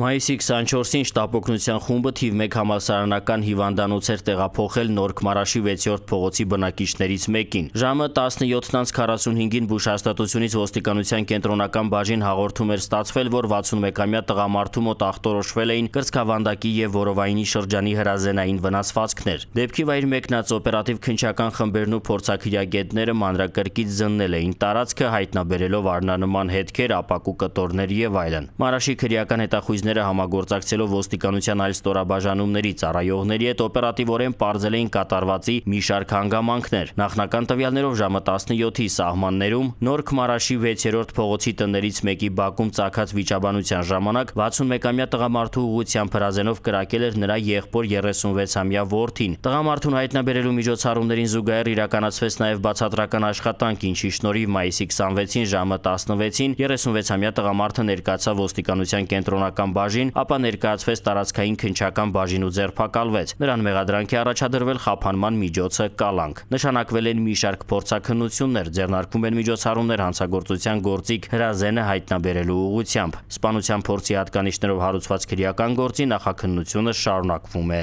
Մայիսի 24-ին շտապօգնության խումբը թիվ 1 համալսարանական հիվանդանոց էր տեղափոխել Նորքմարաշի 6-րդ փողոցի բնակիչներից մեկին։ Ժամը 17:45-ին Բուշհաստատությունից ոստիկանության կենտրոնական բաժին հաղորդում էր ստացվել, որ 61-ամյա տղամարդու մոտ ախտորոշվել էին կրծքավանդակի եւ որովայինի շրջանի հրազենային վնասվածքներ։ Դեպքի վայր մեկնած օպերատիվ քնչական խմբերն ու փորձակիրագետները մանրակրկից զննել էին տարածքը հայտնաբերելով արնանման հետքեր, ապակու կտորներ եւ այլն։ Մարաշի քրեական հետախույզները բաժինները համագործակցելով ոստիկանության այլ ստորաբաժանումների ծառայողների հետ օպերատիվորեն պարզել էին կատարվածի մի շարք հանգամանքներ։ Նախնական տվյալներով ժամը 17-ի սահմաններում Նոր Քմարաշի 6-րդ փողոցի տներից մեկի բակում ցակած վիճաբանության ժամանակ 61-ամյա տղամարդու ուղությամբ հրազենով կրակել էր նրա եղբոր 36-ամյա որդին։ Տղամարդուն հայտնաբերելու միջոցառումներին զուգահեռ իրականացվեց նաև բացատրական աշխատանք, ինչի շնորհիվ մայիսի 26-ին ժամը 16-ին 36-ամյա տղամարդը ներկայացավ ոստիկանության կենտրոնական քնչական բաժին, ապա ներկայացվեց տարածքային քնչական բաժին ու ձերբակալվեց։ Նրան մեղադրանքի առաջադրվել խափանման միջոցը կալանք։ Նշանակվել են մի շարք փորձակնություններ, ձեռնարկվում են միջոցառումներ հանցագործության գործիք հրազենը հայտնաբերելու ուղղությամբ։ Սպանության փորձի հատկանիշներով հարուցված քրեական գործի նախաքննությունը շարունակվում է։